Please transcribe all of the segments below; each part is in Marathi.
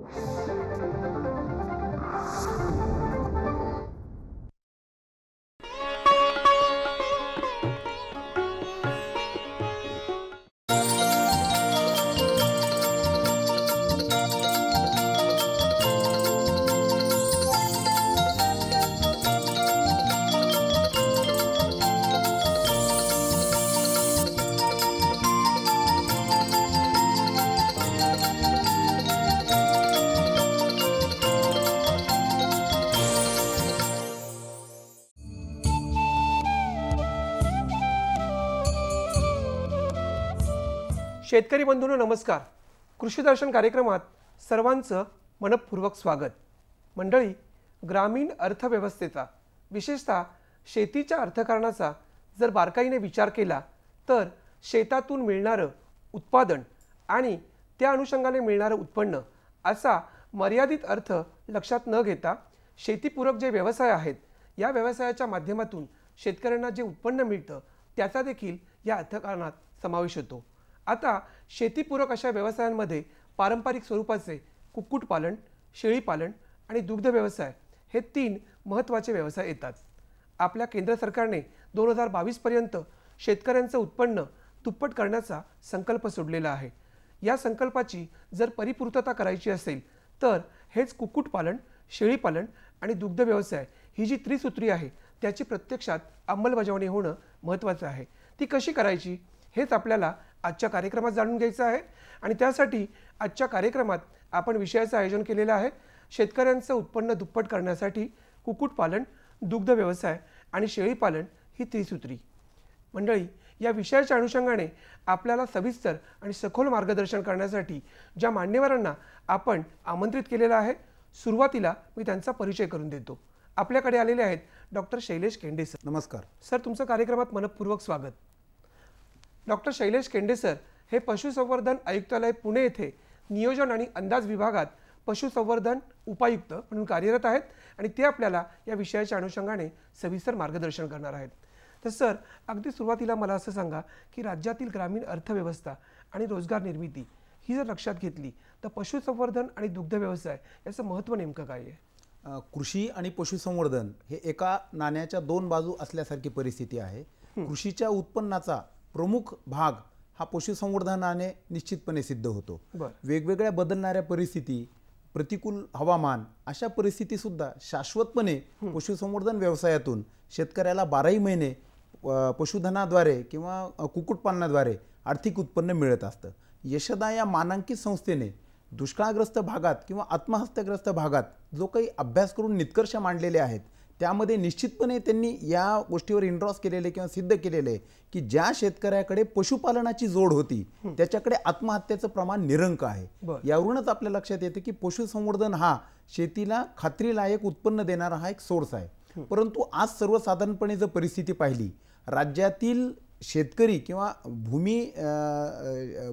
you शेतकरी बंधूंनो नमस्कार कृषी दर्शन कार्यक्रमात सर्वांचं मनपूर्वक स्वागत मंडळी ग्रामीण अर्थव्यवस्थेचा विशेषतः शेतीच्या अर्थकारणाचा जर बारकाईने विचार केला तर शेतातून मिळणारं उत्पादन आणि त्या अनुषंगाने मिळणारं उत्पन्न असा मर्यादित अर्थ लक्षात न घेता शेतीपूरक जे व्यवसाय आहेत या व्यवसायाच्या माध्यमातून शेतकऱ्यांना जे उत्पन्न मिळतं त्याचा देखील या अर्थकारणात समावेश होतो आता शेतीपूरक अशा व्यवसायांमध्ये पारंपरिक स्वरूपाचे कुक्कुटपालन शेळीपालन आणि दुग्ध व्यवसाय हे तीन महत्त्वाचे व्यवसाय येतात आपल्या केंद्र सरकारने दोन हजार बावीसपर्यंत शेतकऱ्यांचं उत्पन्न दुप्पट करण्याचा संकल्प सोडलेला आहे या संकल्पाची जर परिपूर्तता करायची असेल तर हेच कुक्कुटपालन शेळीपालन आणि दुग्ध व्यवसाय ही जी त्रिसूत्री आहे त्याची प्रत्यक्षात अंमलबजावणी होणं महत्त्वाचं आहे ती कशी करायची हेच आपल्याला आजच्या कार्यक्रमात जाणून घ्यायचं आहे आणि त्यासाठी आजच्या कार्यक्रमात आपण विषयाचं आयोजन केलेलं आहे शेतकऱ्यांचं उत्पन्न दुप्पट करण्यासाठी कुक्कुटपालन दुग्ध व्यवसाय आणि शेळीपालन ही त्रिसूत्री मंडळी या विषयाच्या अनुषंगाने आपल्याला सविस्तर आणि सखोल मार्गदर्शन करण्यासाठी ज्या मान्यवरांना आपण आमंत्रित केलेलं आहे सुरुवातीला मी त्यांचा परिचय करून देतो आपल्याकडे आलेले आहेत डॉक्टर शैलेश केंडे सर नमस्कार सर तुमचं कार्यक्रमात मनपूर्वक स्वागत डॉक्टर शैलेश केंडेसर हे पशुसंवर्धन आयुक्तालय पुणे येथे नियोजन आणि अंदाज विभागात पशुसंवर्धन उपायुक्त म्हणून कार्यरत आहेत आणि ते आपल्याला या विषयाच्या अनुषंगाने सविस्तर मार्गदर्शन करणार आहेत तर सर अगदी सुरुवातीला मला असं सांगा की राज्यातील ग्रामीण अर्थव्यवस्था आणि रोजगार निर्मिती ही जर लक्षात घेतली तर पशुसंवर्धन आणि दुग्ध व्यवसाय याचं महत्त्व नेमकं काय आहे कृषी आणि पशुसंवर्धन हे एका नाण्याच्या दोन बाजू असल्यासारखी परिस्थिती आहे कृषीच्या उत्पन्नाचा प्रमुख भाग हा पशुसंवर्धनाने निश्चितपणे सिद्ध होतो वेगवेगळ्या बदलणाऱ्या परिस्थिती प्रतिकूल हवामान अशा परिस्थितीसुद्धा शाश्वतपणे पशुसंवर्धन व्यवसायातून शेतकऱ्याला बाराही महिने पशुधनाद्वारे किंवा कुक्कुटपालनाद्वारे आर्थिक उत्पन्न मिळत असतं यशदा या मानांकित संस्थेने दुष्काळग्रस्त भागात किंवा आत्महत्याग्रस्त भागात जो काही अभ्यास करून निष्कर्ष मांडलेले आहेत त्यामध्ये निश्चितपणे त्यांनी या गोष्टीवर इंड्रॉस केलेले किंवा सिद्ध केलेले आहे की ज्या शेतकऱ्याकडे पशुपालनाची जोड होती त्याच्याकडे आत्महत्याचं प्रमाण निरंक आहे यावरूनच आपल्या लक्षात येते की पशुसंवर्धन हा शेतीला खात्रीलायक उत्पन्न देणारा हा एक सोर्स आहे परंतु आज सर्वसाधारणपणे जर परिस्थिती पाहिली राज्यातील शेतकरी किंवा भूमी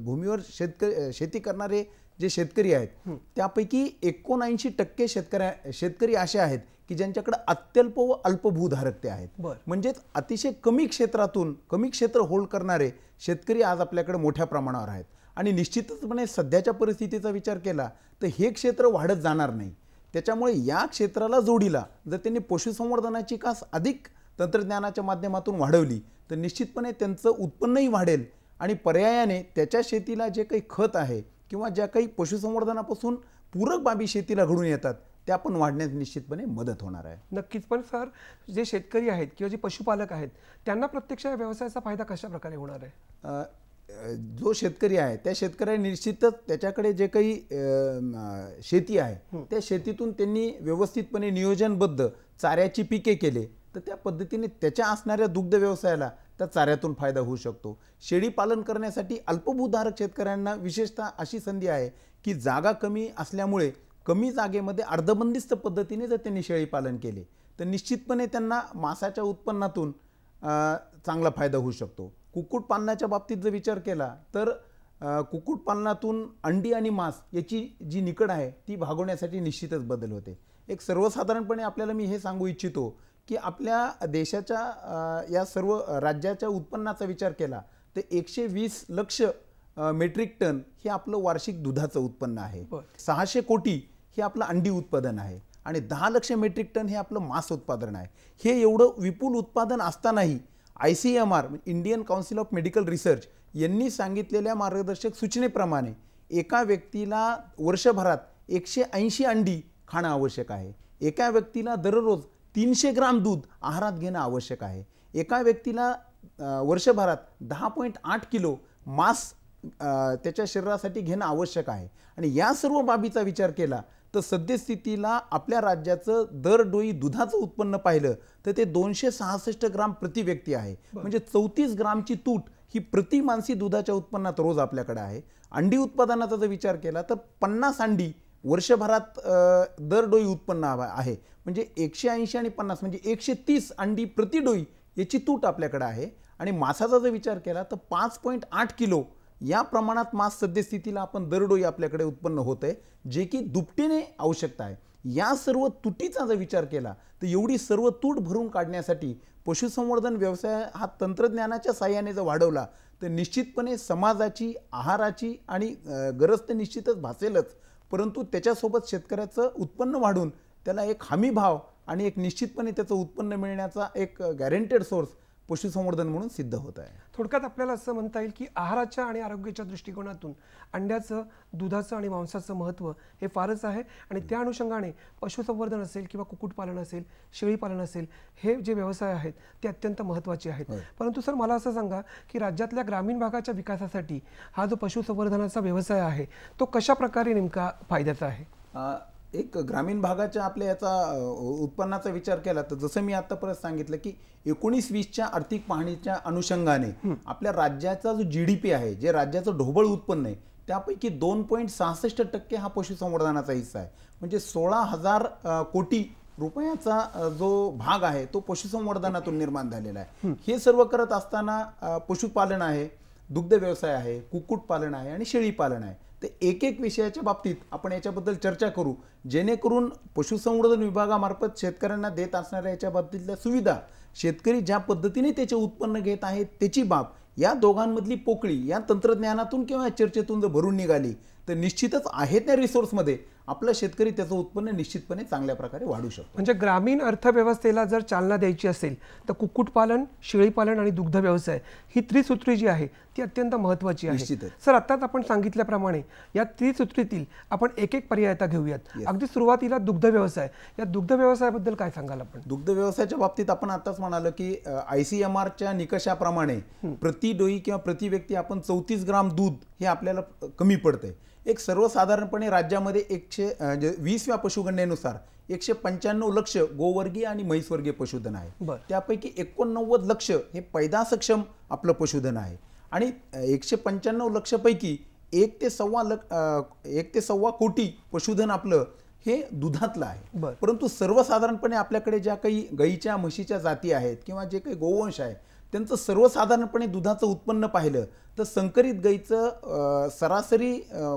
भूमीवर शेतकरी शेती करणारे जे शेतकरी आहेत त्यापैकी एकोणऐंशी टक्के शेतकऱ्या शेतकरी असे आहेत की ज्यांच्याकडे अत्यल्प व अल्पभूधारक ते आहेत म्हणजेच अतिशय कमी क्षेत्रातून कमी क्षेत्र होल्ड करणारे शेतकरी आज आपल्याकडे मोठ्या प्रमाणावर आहेत आणि निश्चितचपणे सध्याच्या परिस्थितीचा विचार केला तर हे क्षेत्र वाढत जाणार नाही त्याच्यामुळे या क्षेत्राला जोडीला जर त्यांनी पशुसंवर्धनाची कास अधिक तंत्रज्ञानाच्या माध्यमातून वाढवली तर निश्चितपणे त्यांचं उत्पन्नही वाढेल आणि पर्यायाने त्याच्या शेतीला जे काही खत आहे किंवा ज्या काही पशुसंवर्धनापासून पूरक बाबी शेतीला घडून येतात त्या पण वाढण्यास निश्चितपणे मदत होणार आहे नक्कीच पण सर जे शेतकरी आहेत किंवा जे पशुपालक आहेत त्यांना प्रत्यक्ष या व्यवसायाचा फायदा कशा प्रकारे होणार आहे जो शेतकरी आहे त्या शेतकऱ्याने निश्चितच त्याच्याकडे जे काही शेती आहे त्या शेतीतून त्यांनी व्यवस्थितपणे नियोजनबद्ध चाऱ्याची पिके केले तर त्या पद्धतीने त्याच्या असणाऱ्या दुग्ध व्यवसायाला तर चाऱ्यातून फायदा होऊ शकतो शेळी पालन करण्यासाठी अल्पभूधारक शेतकऱ्यांना विशेषतः अशी संधी आहे की जागा कमी असल्यामुळे कमी जागेमध्ये अर्धबंदिस्त पद्धतीने जर त्यांनी शेळी पालन केले तर निश्चितपणे त्यांना मासाच्या उत्पन्नातून चांगला फायदा होऊ शकतो कुक्कुटपालनाच्या बाबतीत जर विचार केला तर कुक्कुटपालनातून अंडी आणि मांस याची जी निकड आहे ती भागवण्यासाठी निश्चितच बदल होते एक सर्वसाधारणपणे आपल्याला मी हे सांगू इच्छितो की आपल्या देशाच्या या सर्व राज्याच्या उत्पन्नाचा विचार केला तर एकशे वीस लक्ष मेट्रिक टन हे आपलं वार्षिक दुधाचं उत्पन्न आहे सहाशे कोटी हे आपलं अंडी उत्पादन आहे आणि दहा लक्ष मेट्रिक टन हे आपलं मास उत्पादन आहे हे एवढं विपुल उत्पादन असतानाही आय सी एम आर म्हणजे Indian council of medical research यांनी सांगितलेल्या मार्गदर्शक सूचनेप्रमाणे एका व्यक्तीला वर्षभरात एकशे ऐंशी अंडी खाणं आवश्यक आहे एका व्यक्तीला दररोज तीनशे ग्राम दूध आहारात घेणं आवश्यक आहे एका व्यक्तीला वर्षभरात दहा पॉईंट आठ किलो मांस त्याच्या शरीरासाठी घेणं आवश्यक आहे आणि या सर्व बाबीचा विचार केला तर सद्यस्थितीला आपल्या राज्याचं दर डोई दुधाचं उत्पन्न पाहिलं तर ते दोनशे सहासष्ट ग्राम प्रति व्यक्ती आहे म्हणजे चौतीस ग्रामची तूट ही प्रति मानसी दुधाच्या उत्पन्नात रोज आपल्याकडे आहे अंडी उत्पादनाचा जर विचार केला तर पन्नास अंडी वर्षभरात दर डोई उत्पन्न आहे म्हणजे एकशे ऐंशी आणि पन्नास म्हणजे एकशे तीस अंडी प्रति डोई याची तूट आपल्याकडे आहे आणि मासाचा जर विचार केला तर पाच पॉईंट आठ किलो या प्रमाणात मास सद्यस्थितीला आपण दरडोई आपल्याकडे उत्पन्न होत आहे जे की दुपटीने आवश्यकता आहे या सर्व तुटीचा जर विचार केला तर एवढी सर्व तूट भरून काढण्यासाठी पशुसंवर्धन व्यवसाय हा तंत्रज्ञानाच्या साह्याने जर वाढवला तर निश्चितपणे समाजाची आहाराची आणि गरज तर निश्चितच भासेलच परंतु त्याच्यासोबत शेतकऱ्याचं उत्पन्न वाढून त्याला एक हमी भाव आणि एक निश्चितपणे त्याचं उत्पन्न मिळण्याचा एक गॅरेंटेड सोर्स पशुसंवर्धन म्हणून सिद्ध होत आहे थोडक्यात आपल्याला असं म्हणता येईल की आहाराच्या आणि आरोग्याच्या दृष्टिकोनातून अंड्याचं दुधाचं आणि मांसाचं महत्त्व हे फारच आहे आणि त्या अनुषंगाने पशुसंवर्धन असेल किंवा कुक्कुटपालन असेल शेळीपालन असेल हे जे व्यवसाय आहेत ते अत्यंत महत्त्वाचे आहेत परंतु सर मला असं सांगा की राज्यातल्या ग्रामीण भागाच्या विकासासाठी हा जो पशुसंवर्धनाचा व्यवसाय आहे तो कशा प्रकारे नेमका फायद्याचा आहे एक ग्रामीण भागाच्या आपल्या याचा उत्पन्नाचा विचार केला तर जसं मी आता परत सांगितलं की एकोणीस वीसच्या आर्थिक पाहणीच्या अनुषंगाने आपल्या राज्याचा जो जी डी पी आहे जे राज्याचं ढोबळ उत्पन्न आहे त्यापैकी दोन पॉईंट सहासष्ट टक्के हा पशुसंवर्धनाचा हिस्सा आहे म्हणजे सोळा हजार कोटी रुपयाचा जो भाग आहे तो पशुसंवर्धनातून निर्माण झालेला आहे हे सर्व करत असताना पशुपालन आहे दुग्ध व्यवसाय आहे कुक्कुटपालन आहे आणि शेळीपालन आहे ते एक एक विषयाच्या बाबतीत आपण याच्याबद्दल चर्चा करू जेणेकरून पशुसंवर्धन विभागामार्फत शेतकऱ्यांना देत असणाऱ्या याच्या बाबतीतल्या सुविधा शेतकरी ज्या पद्धतीने त्याचे उत्पन्न घेत आहेत त्याची बाब या दोघांमधली पोकळी या तंत्रज्ञानातून किंवा या चर्चेतून जर भरून निघाली तर निश्चितच आहे त्या रिसोर्समध्ये आपला शेतकरी त्याचं उत्पन्न निश्चितपणे चांगल्या प्रकारे वाढू शकतो म्हणजे ग्रामीण अर्थव्यवस्थेला जर चालना द्यायची असेल तर कुक्कुटपालन शेळीपालन आणि दुग्ध व्यवसाय ही त्रिसूत्री जी आहे ती अत्यंत महत्वाची आहे सर आत्ताच आपण सांगितल्याप्रमाणे या त्रिसूत्रीतील आपण एक एक पर्याय घेऊयात अगदी सुरुवातीला दुग्ध व्यवसाय या दुग्ध व्यवसायाबद्दल काय सांगाल आपण दुग्ध व्यवसायाच्या बाबतीत आपण आताच म्हणालो की आय सी एम आरच्या निकषाप्रमाणे प्रति डोई किंवा प्रति व्यक्ती आपण चौतीस ग्राम दूध हे आपल्याला कमी पडतंय एक सर्वसाधारणपणे राज्यामध्ये एकशे वीसव्या पशुगणनेनुसार एकशे पंच्याण्णव लक्ष गोवर्गीय आणि म्हैसवर्गीय पशुधन आहे त्यापैकी एकोणनव्वद लक्ष हे पैदा सक्षम आपलं पशुधन आहे आणि एकशे पंच्याण्णव लक्षपैकी एक ते सव्वा लक्ष एक ते सव्वा कोटी पशुधन आपलं हे दुधातलं आहे परंतु सर्वसाधारणपणे आपल्याकडे ज्या काही गाईच्या म्हशीच्या जाती आहेत किंवा जे काही गोवंश आहे त्यांचं सर्वसाधारणपणे दुधाचं उत्पन्न पाहिलं तर संकरित गाईचं सरासरी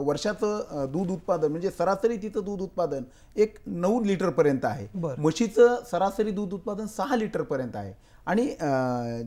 वर्षाचं दूध उत्पादन म्हणजे सरासरी तिचं दूध उत्पादन एक नऊ लिटरपर्यंत आहे म्हशीचं सरासरी दूध उत्पादन सहा लिटरपर्यंत आहे आणि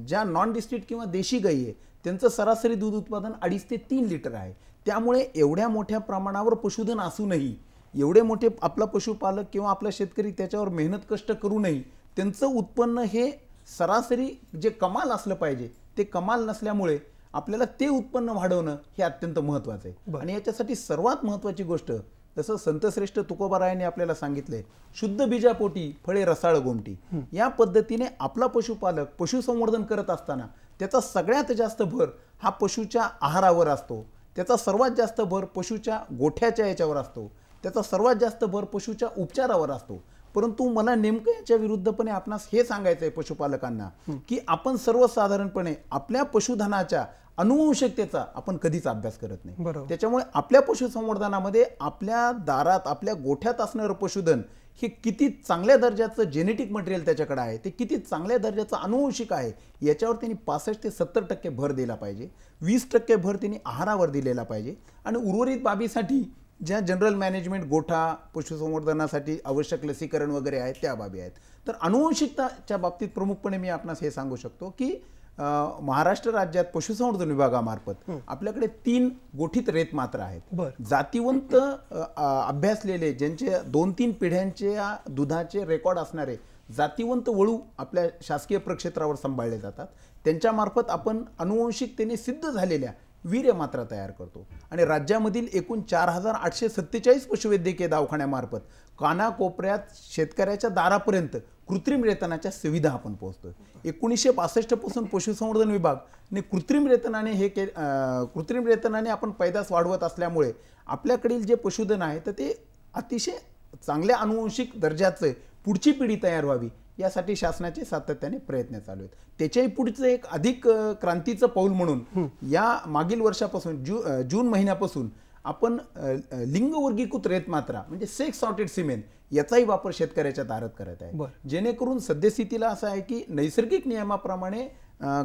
ज्या नॉन डिस्ट्रिक्ट किंवा देशी गाई आहे त्यांचं सरासरी दूध उत्पादन अडीच ते तीन लिटर आहे त्यामुळे एवढ्या मोठ्या प्रमाणावर पशुधन असूनही एवढे मोठे आपला पशुपालक किंवा आपला शेतकरी त्याच्यावर मेहनत कष्ट करूनही त्यांचं उत्पन्न हे सरासरी जे कमाल असलं पाहिजे ते कमाल नसल्यामुळे आपल्याला ते उत्पन्न वाढवणं हे अत्यंत महत्वाचं आहे आणि याच्यासाठी सर्वात महत्त्वाची गोष्ट जसं संतश्रेष्ठ तुकोबारायाने आपल्याला सांगितलंय शुद्ध बीजापोटी फळे रसाळ गोमटी या पद्धतीने आपला पशुपालक पशुसंवर्धन करत असताना त्याचा सगळ्यात जास्त भर हा पशुच्या आहारावर असतो त्याचा सर्वात जास्त भर पशुच्या गोठ्याच्या याच्यावर असतो त्याचा सर्वात जास्त भर पशुच्या उपचारावर असतो परंतु मला नेमकं याच्या विरुद्धपणे आपणास हे सांगायचं आहे पशुपालकांना की आपण सर्वसाधारणपणे आपल्या पशुधनाच्या अनुवंशिकतेचा आपण कधीच अभ्यास करत नाही त्याच्यामुळे आपल्या पशुसंवर्धनामध्ये आपल्या दारात आपल्या गोठ्यात असणारं पशुधन हे किती चांगल्या दर्जाचं जेनेटिक मटेरियल त्याच्याकडे आहे ते किती चांगल्या दर्जाचं अनुवंशिक आहे याच्यावर त्यांनी पासष्ट ते सत्तर टक्के भर दिला पाहिजे वीस टक्के भर त्यांनी आहारावर दिलेला पाहिजे आणि उर्वरित बाबीसाठी ज्या जनरल मॅनेजमेंट गोठा पशुसंवर्धनासाठी आवश्यक लसीकरण वगैरे आहेत त्या बाबी आहेत तर अनुवंशिकताच्या बाबतीत प्रमुखपणे मी आपणास हे सांगू शकतो की महाराष्ट्र राज्यात पशुसंवर्धन विभागामार्फत आपल्याकडे तीन गोठीत मात्र आहेत जातीवंत अभ्यासलेले ज्यांचे दोन तीन पिढ्यांच्या दुधाचे रेकॉर्ड असणारे जातीवंत वळू आपल्या शासकीय प्रक्षेत्रावर सांभाळले जातात त्यांच्यामार्फत आपण अनुवंशिकतेने सिद्ध झालेल्या वीर्य मात्रा तयार करतो आणि राज्यामधील एकूण चार हजार आठशे सत्तेचाळीस पशुवैद्यकीय दवाखान्यामार्फत कानाकोपऱ्यात शेतकऱ्याच्या दारापर्यंत कृत्रिम रेतनाच्या सुविधा आपण पोहोचतो एकोणीसशे पासून पशुसंवर्धन विभाग कृत्रिम रेतनाने हे के कृत्रिम रेतनाने आपण पैदास वाढवत असल्यामुळे आपल्याकडील जे पशुधन आहे तर ते अतिशय चांगल्या अनुवंशिक दर्जाचं पुढची पिढी तयार व्हावी यासाठी शासनाचे सातत्याने प्रयत्न चालू आहेत त्याच्याही पुढचं एक अधिक क्रांतीचं पाऊल म्हणून या मागील वर्षापासून जू जून महिन्यापासून आपण लिंगवर्गीकृत रेत मात्रा म्हणजे सेक्स सॉर्टेड सिमेंट याचाही वापर शेतकऱ्याच्या दारात करत आहे जेणेकरून सद्यस्थितीला असं आहे की नैसर्गिक नियमाप्रमाणे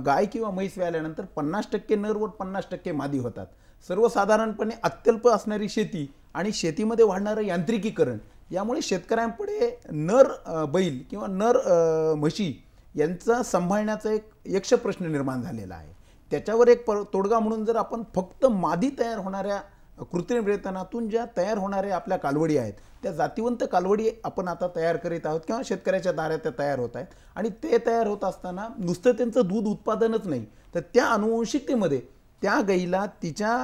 गाय किंवा म्हैस व्याल्यानंतर पन्नास टक्के नर व पन्नास टक्के मादी होतात सर्वसाधारणपणे अत्यल्प असणारी शेती आणि शेतीमध्ये वाढणारं यांत्रिकीकरण यामुळे शेतकऱ्यांपुढे नर बैल किंवा नर म्हशी यांचा सांभाळण्याचा एक यक्ष प्रश्न निर्माण झालेला आहे त्याच्यावर एक पर तोडगा म्हणून जर आपण फक्त मादी तयार होणाऱ्या कृत्रिम रेतनातून ज्या तयार होणाऱ्या आपल्या कालवडी आहेत त्या जातिवंत कालवडी आपण आता तयार करीत आहोत किंवा शेतकऱ्याच्या दाऱ्या त्या तयार होत आहेत आणि ते तयार होत असताना नुसतं त्यांचं दूध उत्पादनच नाही तर त्या अनुवंशिकतेमध्ये त्या गाईला तिच्या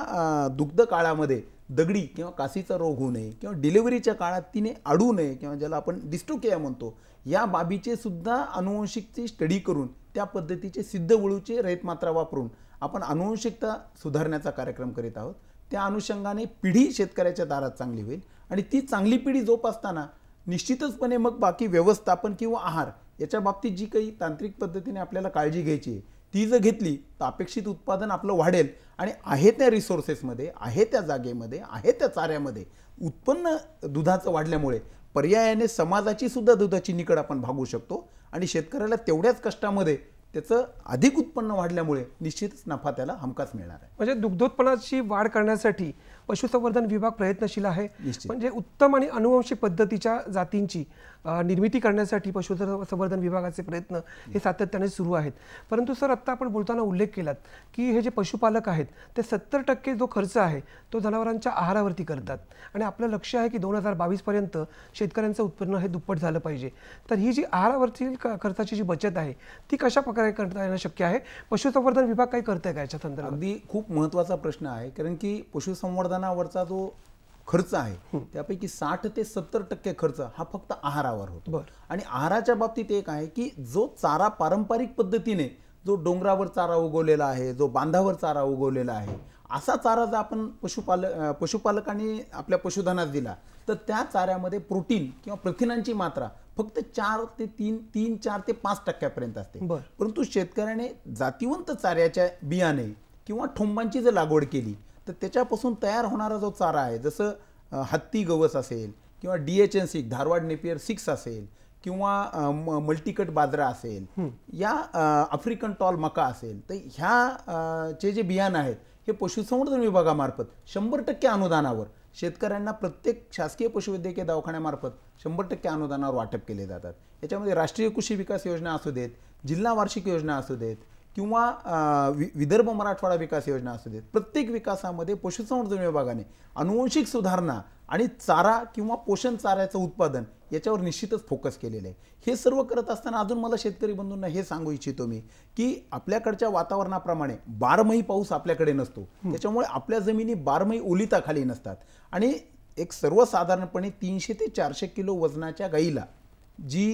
दुग्ध काळामध्ये दगडी किंवा कासीचा रोग होऊ नये किंवा डिलिव्हरीच्या काळात तिने अडू नये किंवा ज्याला आपण डिस्टोकिया म्हणतो या बाबीचे सुद्धा अनुवंशिकची स्टडी करून त्या पद्धतीचे सिद्ध वळूचे मात्रा वापरून आपण अनुवंशिकता सुधारण्याचा कार्यक्रम करीत आहोत त्या अनुषंगाने पिढी शेतकऱ्याच्या दारात चांगली होईल आणि ती चांगली पिढी जोपासताना निश्चितचपणे मग बाकी व्यवस्थापन किंवा आहार याच्या बाबतीत जी काही तांत्रिक पद्धतीने आपल्याला काळजी घ्यायची आहे ती जर घेतली तर अपेक्षित उत्पादन आपलं वाढेल आणि आहे त्या रिसोर्सेसमध्ये आहे त्या जागेमध्ये आहे त्या चाऱ्यामध्ये उत्पन्न दुधाचं वाढल्यामुळे पर्यायाने समाजाची सुद्धा दुधाची निकड आपण भागू शकतो आणि शेतकऱ्याला तेवढ्याच कष्टामध्ये त्याचं अधिक उत्पन्न वाढल्यामुळे निश्चितच नफा त्याला हमखास मिळणार आहे म्हणजे दुग्धोत्पन्नाची वाढ करण्यासाठी पशुसंवर्धन विभाग प्रयत्नशील आहे म्हणजे उत्तम आणि अनुवंशिक पद्धतीच्या जातींची निर्मिती करण्यासाठी पशुसंवर्धन विभागाचे प्रयत्न हे सातत्याने सुरू आहेत परंतु सर आत्ता आपण बोलताना उल्लेख केलात की हे जे पशुपालक आहेत ते सत्तर टक्के जो खर्च आहे तो जनावरांच्या आहारावरती करतात आणि आपलं लक्ष आहे की दोन हजार बावीसपर्यंत शेतकऱ्यांचं उत्पन्न हे दुप्पट झालं पाहिजे तर ही जी आहारावरती खर्चाची जी बचत आहे ती कशा प्रकारे करता येणं शक्य आहे पशुसंवर्धन विभाग काही करत आहे का याच्या संदर्भात अगदी खूप महत्त्वाचा प्रश्न आहे कारण की पशुसंवर्धन उत्पादनावरचा जो खर्च आहे त्यापैकी साठ ते सत्तर टक्के खर्च हा फक्त आहारावर होतो आणि आहाराच्या बाबतीत एक आहे की जो चारा पारंपरिक पद्धतीने जो डोंगरावर चारा उगवलेला आहे जो बांधावर चारा उगवलेला आहे असा चारा जर आपण पशुपालक पशुपालकांनी आपल्या पशुधनात दिला तर त्या चाऱ्यामध्ये प्रोटीन किंवा प्रथिनांची मात्रा फक्त चार ते तीन तीन चार ते पाच टक्क्यापर्यंत असते परंतु शेतकऱ्याने जातीवंत चाऱ्याच्या बियाणे किंवा ठोंबांची जर लागवड केली तर त्याच्यापासून तयार होणारा जो चारा आहे जसं हत्ती गवस असेल किंवा D H N C Dharwad Napier six असेल किंवा मल्टीकट बाजरा असेल या आफ्रिकन टॉल मका असेल तर ह्या चे जे बियाणं आहेत हे पशुसंवर्धन विभागामार्फत शंभर टक्के अनुदानावर शेतकऱ्यांना प्रत्येक शासकीय पशुवैद्यकीय दवाखान्यामार्फत शंभर टक्के अनुदानावर वाटप केले जातात याच्यामध्ये राष्ट्रीय कृषी विकास योजना असू देत जिल्हा वार्षिक योजना असू देत किंवा वि विदर्भ मराठवाडा विकास योजना असू देत प्रत्येक विकासामध्ये पशुसंवर्धन विभागाने अनुवंशिक सुधारणा आणि चारा किंवा पोषण चाऱ्याचं उत्पादन याच्यावर निश्चितच फोकस केलेलं आहे हे सर्व करत असताना अजून मला शेतकरी बंधूंना हे सांगू इच्छितो मी की आपल्याकडच्या वातावरणाप्रमाणे बारमही पाऊस आपल्याकडे नसतो त्याच्यामुळे आपल्या जमिनी बारमही ओलिताखाली नसतात आणि एक सर्वसाधारणपणे तीनशे ते चारशे किलो वजनाच्या गाईला जी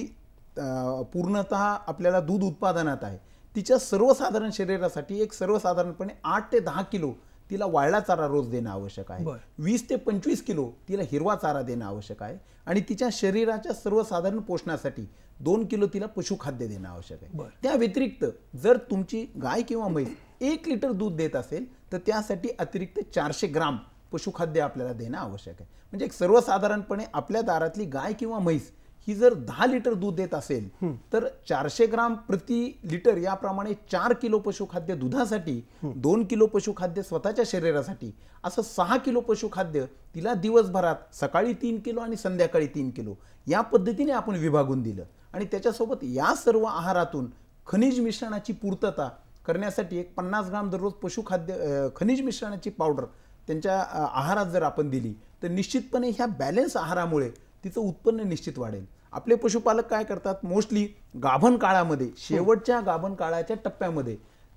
पूर्णतः आपल्याला दूध उत्पादनात आहे तिच्या सर्वसाधारण शरीरासाठी एक सर्वसाधारणपणे आठ ते दहा किलो तिला वाळला चारा रोज देणं आवश्यक आहे वीस ते पंचवीस किलो तिला हिरवा चारा देणं आवश्यक आहे आणि तिच्या शरीराच्या सर्वसाधारण पोषणासाठी दोन किलो तिला पशुखाद्य देणं आवश्यक आहे त्या व्यतिरिक्त जर तुमची गाय किंवा म्हैस एक लिटर दूध देत असेल तर त्यासाठी अतिरिक्त चारशे ग्राम पशुखाद्य आपल्याला देणं आवश्यक आहे म्हणजे एक सर्वसाधारणपणे आपल्या दारातली गाय किंवा म्हैस ही जर दहा लिटर दूध देत असेल तर चारशे ग्राम प्रति लिटर याप्रमाणे चार किलो पशुखाद्य दुधासाठी दोन किलो पशुखाद्य स्वतःच्या शरीरासाठी असं सहा किलो पशुखाद्य तिला दिवसभरात सकाळी तीन किलो आणि संध्याकाळी तीन किलो या पद्धतीने आपण विभागून दिलं आणि त्याच्यासोबत या सर्व आहारातून खनिज मिश्रणाची पूर्तता करण्यासाठी एक पन्नास ग्राम दररोज पशुखाद्य खनिज मिश्रणाची पावडर त्यांच्या आहारात जर आपण दिली तर निश्चितपणे ह्या बॅलन्स आहारामुळे तिचं उत्पन्न निश्चित वाढेल आपले पशुपालक काय करतात मोस्टली गाभण काळामध्ये शेवटच्या गाभण काळाच्या टप्प्यामध्ये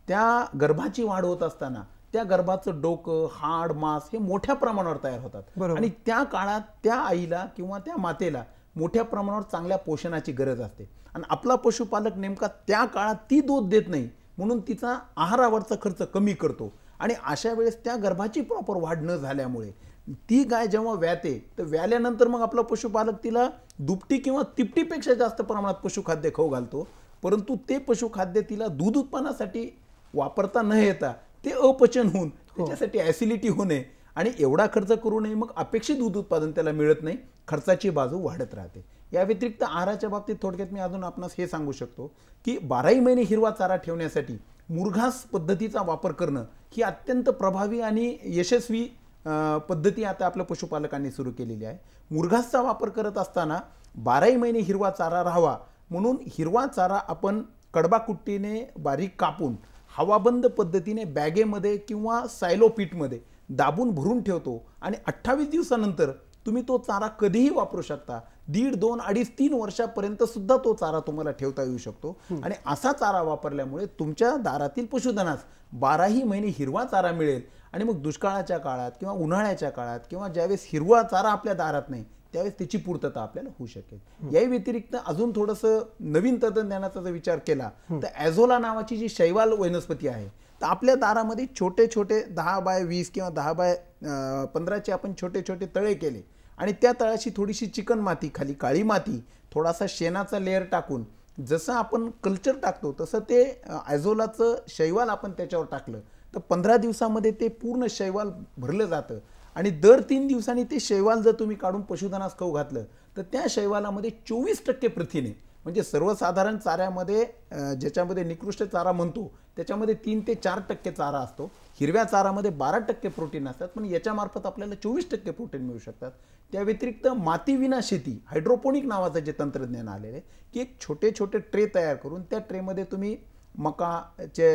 त्या गर्भाची वाढ होत असताना त्या गर्भाचं डोकं हाड मांस हे मोठ्या प्रमाणावर तयार होतात आणि त्या काळात त्या आईला किंवा त्या मातेला मोठ्या प्रमाणावर चांगल्या पोषणाची गरज असते आणि आपला पशुपालक नेमका त्या काळात ती दूध देत नाही म्हणून तिचा आहारावरचा खर्च कमी करतो आणि अशा वेळेस त्या गर्भाची प्रॉपर वाढ न झाल्यामुळे ती गाय जेव्हा व्याते तर व्याल्यानंतर मग आपला पशुपालक तिला दुपटी किंवा तिपटीपेक्षा जास्त प्रमाणात पशुखाद्य खाऊ घालतो परंतु ते पशुखाद्य तिला दूध उत्पादनासाठी वापरता न येता ते अपचन होऊन हो. त्याच्यासाठी होऊ होणे आणि एवढा खर्च करू नये मग अपेक्षित दूध उत्पादन त्याला मिळत नाही खर्चाची बाजू वाढत राहते या व्यतिरिक्त आहाराच्या बाबतीत थोडक्यात मी अजून आपणास हे सांगू शकतो की बाराही महिने हिरवा चारा ठेवण्यासाठी मुरघास पद्धतीचा वापर करणं ही अत्यंत प्रभावी आणि यशस्वी पद्धती आता आपल्या पशुपालकांनी सुरू केलेली आहे मुरघासचा वापर करत असताना बाराही महिने हिरवा चारा राहावा म्हणून हिरवा चारा आपण कडबाकुट्टीने बारीक कापून हवाबंद पद्धतीने बॅगेमध्ये किंवा सायलोपीटमध्ये दाबून भरून ठेवतो आणि अठ्ठावीस दिवसानंतर तुम्ही तो चारा कधीही वापरू शकता दीड दोन अडीच तीन वर्षापर्यंत सुद्धा तो चारा तुम्हाला ठेवता येऊ शकतो आणि असा चारा वापरल्यामुळे तुमच्या दारातील पशुधनास बाराही महिने हिरवा चारा मिळेल आणि मग दुष्काळाच्या काळात किंवा उन्हाळ्याच्या काळात किंवा ज्यावेळेस हिरवा चारा आपल्या दारात नाही त्यावेळेस त्याची पूर्तता आपल्याला होऊ शकेल याही व्यतिरिक्त अजून थोडस नवीन तंत्रज्ञानाचा जर विचार केला तर ऍझोला नावाची जी शैवाल वनस्पती आहे तर आपल्या दारामध्ये छोटे छोटे दहा बाय वीस किंवा दहा बाय पंधराचे आपण छोटे छोटे तळे केले आणि त्या तळाशी थोडीशी चिकन माती खाली काळी माती थोडासा शेणाचा लेअर टाकून जसं आपण कल्चर टाकतो तसं ते ॲझोलाचं शैवाल आपण त्याच्यावर टाकलं तर पंधरा दिवसामध्ये ते पूर्ण शैवाल भरलं जातं आणि दर तीन दिवसांनी ते शैवाल जर तुम्ही काढून पशुधनास खाऊ घातलं तर त्या शैवालामध्ये चोवीस टक्के प्रथिने म्हणजे सर्वसाधारण चाऱ्यामध्ये ज्याच्यामध्ये निकृष्ट चारा म्हणतो त्याच्यामध्ये तीन ते चार टक्के चारा असतो हिरव्या चारामध्ये बारा टक्के प्रोटीन असतात पण याच्यामार्फत आपल्याला चोवीस टक्के प्रोटीन मिळू शकतात त्या व्यतिरिक्त मातीविना शेती हायड्रोपोनिक नावाचं जे तंत्रज्ञान आलेलं आहे की एक छोटे छोटे ट्रे तयार करून त्या ट्रेमध्ये तुम्ही मकाचे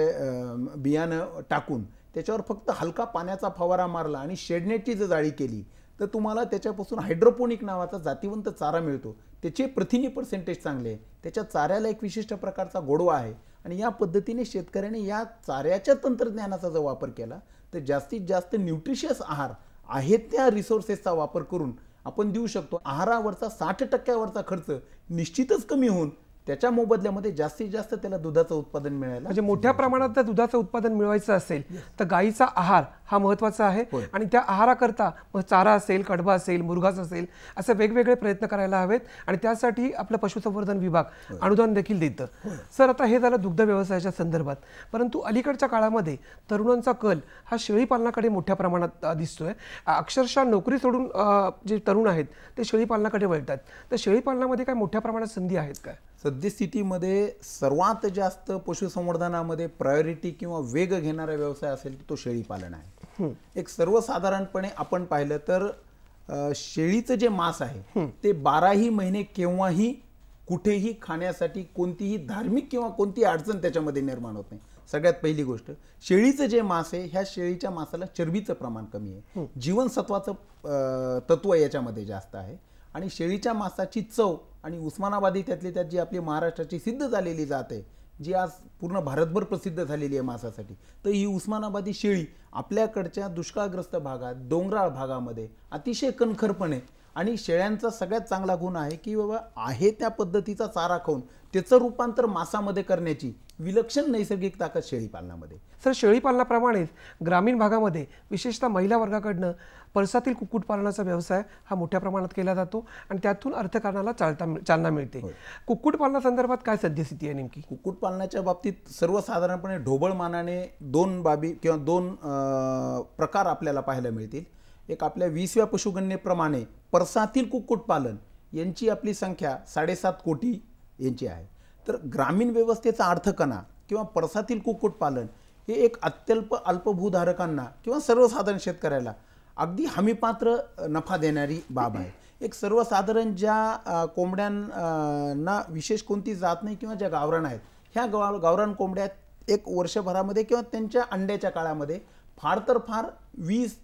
बियाणं टाकून त्याच्यावर फक्त हलका पाण्याचा फवारा मारला आणि शेडनेटची जर जाळी केली तर तुम्हाला त्याच्यापासून हायड्रोपोनिक नावाचा जातीवंत चारा मिळतो त्याचे प्रथिने पर्सेंटेज चांगले आहे त्याच्या चाऱ्याला एक विशिष्ट प्रकारचा गोडवा आहे आणि या पद्धतीने शेतकऱ्याने या चाऱ्याच्या तंत्रज्ञानाचा जर वापर केला तर जास्तीत जास्त न्यूट्रिशियस आहार आहेत त्या रिसोर्सेसचा वापर करून आपण देऊ शकतो आहारावरचा साठ टक्क्यावरचा खर्च निश्चितच कमी होऊन त्याच्या मोबदल्यामध्ये जास्तीत जास्त त्याला दुधाचं उत्पादन मिळायला म्हणजे मोठ्या प्रमाणात जर दुधाचं उत्पादन मिळवायचं असेल तर गायीचा आहार हा महत्वाचा आहे आणि त्या आहाराकरता मग चारा असेल कडबा असेल मुरघास असेल असे वेगवेगळे प्रयत्न करायला हवेत आणि त्यासाठी आपलं पशुसंवर्धन विभाग अनुदान देखील देतं सर आता हे झालं दुग्ध व्यवसायाच्या संदर्भात परंतु अलीकडच्या काळामध्ये तरुणांचा कल हा शेळीपालनाकडे मोठ्या प्रमाणात दिसतोय अक्षरशः नोकरी सोडून जे तरुण आहेत ते शेळीपालनाकडे वळतात तर शेळीपालनामध्ये काय मोठ्या प्रमाणात संधी आहेत काय सद्यस्थितीमध्ये सर्वात जास्त पशुसंवर्धनामध्ये प्रायोरिटी किंवा वेग घेणारा व्यवसाय असेल तो शेळीपालन आहे एक सर्वसाधारणपणे आपण पाहिलं तर शेळीचं जे मांस आहे ते बाराही महिने केव्हाही कुठेही खाण्यासाठी कोणतीही धार्मिक किंवा कोणतीही अडचण त्याच्यामध्ये निर्माण होत नाही सगळ्यात पहिली गोष्ट शेळीचं जे मांस आहे ह्या शेळीच्या मासाला चरबीचं प्रमाण कमी आहे जीवनसत्वाचं तत्व याच्यामध्ये जास्त आहे आणि शेळीच्या मासाची चव आणि उस्मानाबादी त्यातली त्यात जी आपली महाराष्ट्राची सिद्ध झालेली जात आहे जी आज पूर्ण भारतभर प्रसिद्ध झालेली आहे मासासाठी तर ही उस्मानाबादी शेळी आपल्याकडच्या दुष्काळग्रस्त भागात डोंगराळ भागामध्ये अतिशय कणखरपणे आणि शेळ्यांचा सगळ्यात चांगला गुण आहे की बाबा आहे त्या पद्धतीचा चारा खाऊन त्याचं रूपांतर मासामध्ये करण्याची विलक्षण नैसर्गिक ताकद शेळीपालनामध्ये सर शेळीपालनाप्रमाणेच ग्रामीण भागामध्ये विशेषतः महिला वर्गाकडनं परसातील कुक्कुटपालनाचा व्यवसाय हा मोठ्या प्रमाणात केला जातो आणि त्यातून अर्थकारणाला चालता चालना मिळते कुक्कुटपालनासंदर्भात काय सद्यस्थिती आहे नेमकी कुक्कुटपालनाच्या बाबतीत सर्वसाधारणपणे ढोबळमानाने दोन बाबी किंवा दोन प्रकार आपल्याला पाहायला मिळतील एक आपल्या वीसव्या पशुगणनेप्रमाणे परसातील कुक्कुटपालन यांची आपली संख्या साडेसात कोटी यांची आहे तर ग्रामीण व्यवस्थेचा अर्थकणा किंवा परसातील कुक्कुटपालन हे एक अत्यल्प अल्पभूधारकांना किंवा सर्वसाधारण शेतकऱ्याला अगदी हमीपात्र नफा देणारी बाब आहे एक सर्वसाधारण ज्या कोंबड्यांना विशेष कोणती जात नाही किंवा ज्या गावरण आहेत ह्या गाव गावरान कोंबड्या एक वर्षभरामध्ये किंवा त्यांच्या अंड्याच्या काळामध्ये फार तर फार वीस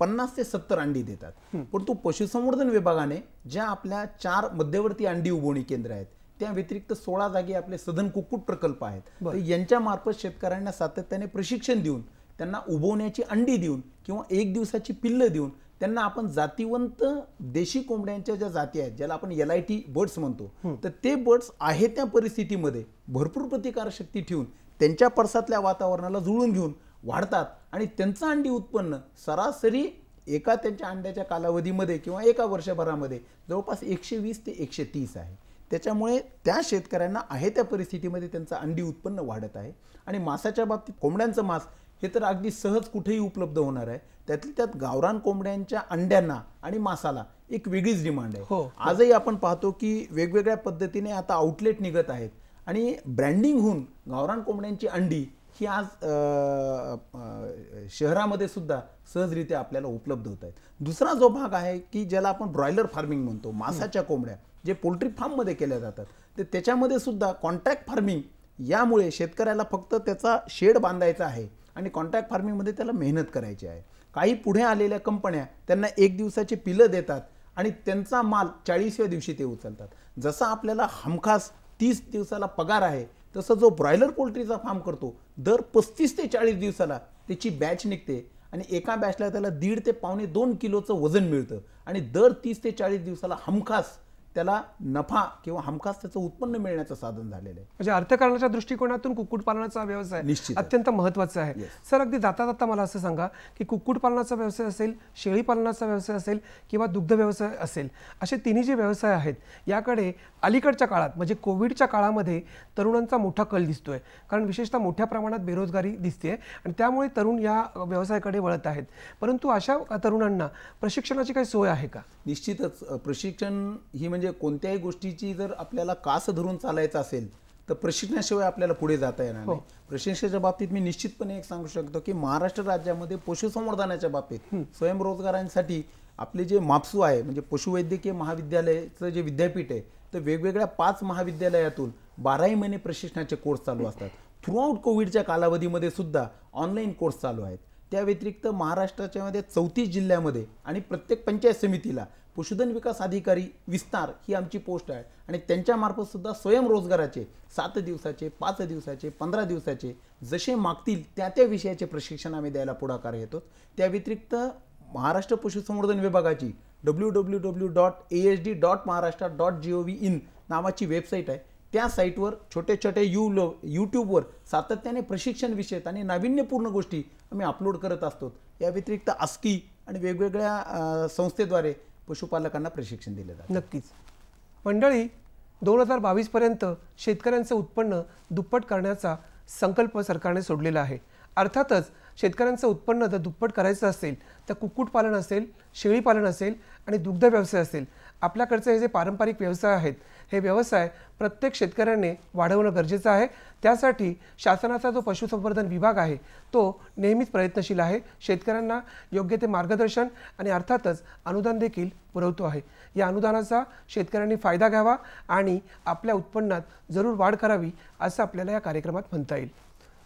पन्नास ते सत्तर अंडी देतात परंतु पशुसंवर्धन विभागाने ज्या आपल्या चार मध्यवर्ती अंडी उभवणी केंद्र आहेत त्या व्यतिरिक्त सोळा जागी आपले सदन कुक्कुट प्रकल्प आहेत यांच्या मार्फत शेतकऱ्यांना सातत्याने प्रशिक्षण देऊन त्यांना उभवण्याची अंडी देऊन किंवा एक दिवसाची पिल्लं देऊन त्यांना आपण जातीवंत देशी कोंबड्यांच्या ज्या जाती आहेत ज्याला आपण एल आय टी बर्ड्स म्हणतो तर ते बर्ड्स आहे त्या परिस्थितीमध्ये भरपूर प्रतिकारशक्ती ठेवून त्यांच्या परसातल्या वातावरणाला जुळून घेऊन वाढतात आणि त्यांचं अंडी उत्पन्न सरासरी एका त्यांच्या अंड्याच्या कालावधीमध्ये किंवा एका वर्षभरामध्ये जवळपास एकशे वीस ते एकशे तीस आहे त्याच्यामुळे त्या शेतकऱ्यांना आहे त्या परिस्थितीमध्ये त्यांचं अंडी उत्पन्न वाढत आहे आणि मासाच्या बाबतीत कोंबड्यांचं मास हे तर अगदी सहज कुठेही उपलब्ध होणार आहे त्यातली त्यात गावरान कोंबड्यांच्या अंड्यांना आणि मासाला एक वेगळीच डिमांड आहे हो, हो. आजही आपण पाहतो की वेगवेगळ्या पद्धतीने आता आउटलेट निघत आहेत आणि ब्रँडिंग होऊन गावरान कोंबड्यांची अंडी ही आज शहरामध्ये सुद्धा सहजरित्या आपल्याला उपलब्ध होत आहेत दुसरा जो भाग आहे की ज्याला आपण ब्रॉयलर फार्मिंग म्हणतो मासाच्या कोंबड्या जे पोल्ट्री फार्ममध्ये केल्या जातात ते त्याच्यामध्ये सुद्धा कॉन्ट्रॅक्ट फार्मिंग यामुळे शेतकऱ्याला फक्त त्याचा शेड बांधायचा आहे आणि कॉन्ट्रॅक्ट फार्मिंगमध्ये त्याला मेहनत करायची आहे काही पुढे आलेल्या कंपन्या त्यांना एक दिवसाचे पिलं देतात आणि त्यांचा माल चाळीसव्या दिवशी ते उचलतात जसा आपल्याला हमखास तीस दिवसाला पगार आहे तसं जो ब्रॉयलर पोल्ट्रीचा फार्म करतो दर पस्तीस ते चाळीस दिवसाला त्याची बॅच निघते आणि एका बॅचला त्याला दीड ते पावणे दोन किलोचं वजन मिळतं आणि दर तीस ते चाळीस दिवसाला हमखास त्याला नफा किंवा हमखास त्याचं उत्पन्न मिळण्याचं साधन झालेलं आहे म्हणजे अर्थकारणाच्या दृष्टिकोनातून कुक्कुटपालनाचा व्यवसाय निश्चित अत्यंत महत्त्वाचा आहे सर अगदी जाता जाता मला असं सांगा की कुक्कुटपालनाचा व्यवसाय असेल शेळीपालनाचा व्यवसाय असेल किंवा दुग्ध व्यवसाय असेल असे तिन्ही जे व्यवसाय आहेत याकडे अलीकडच्या काळात म्हणजे कोविडच्या काळामध्ये तरुणांचा मोठा कल दिसतोय कारण विशेषतः मोठ्या प्रमाणात बेरोजगारी दिसते आणि त्यामुळे तरुण या व्यवसायाकडे वळत आहेत परंतु अशा तरुणांना प्रशिक्षणाची काही सोय आहे का निश्चितच प्रशिक्षण ही म्हणजे म्हणजे कोणत्याही गोष्टीची जर आपल्याला कास धरून चालायचं असेल तर प्रशिक्षणाशिवाय आपल्याला पुढे जाता येणार हो. नाही प्रशिक्षणाच्या बाबतीत मी निश्चितपणे एक सांगू शकतो की महाराष्ट्र राज्यामध्ये पशुसंवर्धनाच्या बाबतीत स्वयंरोजगारांसाठी आपले जे मापसू आहे म्हणजे पशुवैद्यकीय महाविद्यालयाचं जे विद्यापीठ आहे तर वेगवेगळ्या पाच महाविद्यालयातून बाराही महिने प्रशिक्षणाचे कोर्स चालू असतात थ्रूआउट कोविडच्या कालावधीमध्ये सुद्धा ऑनलाईन कोर्स चालू आहेत त्या व्यतिरिक्त महाराष्ट्राच्या मध्ये चौतीस जिल्ह्यामध्ये आणि प्रत्येक पंचायत समितीला पशुधन विकास अधिकारी विस्तार ही आमची पोस्ट आहे आणि त्यांच्यामार्फत सुद्धा स्वयंरोजगाराचे सात दिवसाचे पाच दिवसाचे पंधरा दिवसाचे जसे मागतील त्या त्या विषयाचे प्रशिक्षण आम्ही द्यायला पुढाकार घेतो त्या व्यतिरिक्त महाराष्ट्र पशुसंवर्धन विभागाची W W W dot A H D dot Maharashtra dot G O V in नावाची वेबसाईट आहे त्या साईटवर छोटे छोटे यू लो यूट्यूबवर सातत्याने प्रशिक्षण विषयात आणि नाविन्यपूर्ण गोष्टी आम्ही अपलोड करत असतो या व्यतिरिक्त आस्की आणि वेगवेगळ्या संस्थेद्वारे पशुपालकांना प्रशिक्षण दिले जाते नक्कीच मंडळी दोन हजार बावीसपर्यंत शेतकऱ्यांचं उत्पन्न दुप्पट करण्याचा संकल्प सरकारने सोडलेला आहे अर्थातच शेतकऱ्यांचं उत्पन्न जर दुप्पट करायचं असेल तर कुक्कुटपालन असेल शेळीपालन असेल आणि दुग्ध व्यवसाय असेल आपल्याकडचे हे जे पारंपरिक व्यवसाय आहेत हे व्यवसाय प्रत्येक शेतकऱ्याने वाढवणं गरजेचं आहे त्यासाठी शासनाचा जो पशुसंवर्धन विभाग आहे तो नेहमीच प्रयत्नशील आहे शेतकऱ्यांना योग्य ते मार्गदर्शन आणि अर्थातच अनुदान देखील पुरवतो आहे या अनुदानाचा शेतकऱ्यांनी फायदा घ्यावा आणि आपल्या उत्पन्नात जरूर वाढ करावी असं आपल्याला या कार्यक्रमात म्हणता येईल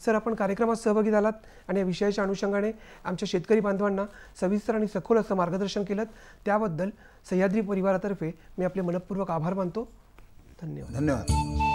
सर आपण कार्यक्रमात सहभागी झालात आणि या विषयाच्या अनुषंगाने आमच्या शेतकरी बांधवांना सविस्तर आणि सखोल असं मार्गदर्शन केलं त्याबद्दल सह्याद्री परिवारातर्फे मी आपले मनपूर्वक आभार मानतो धन्यवाद धन्यवाद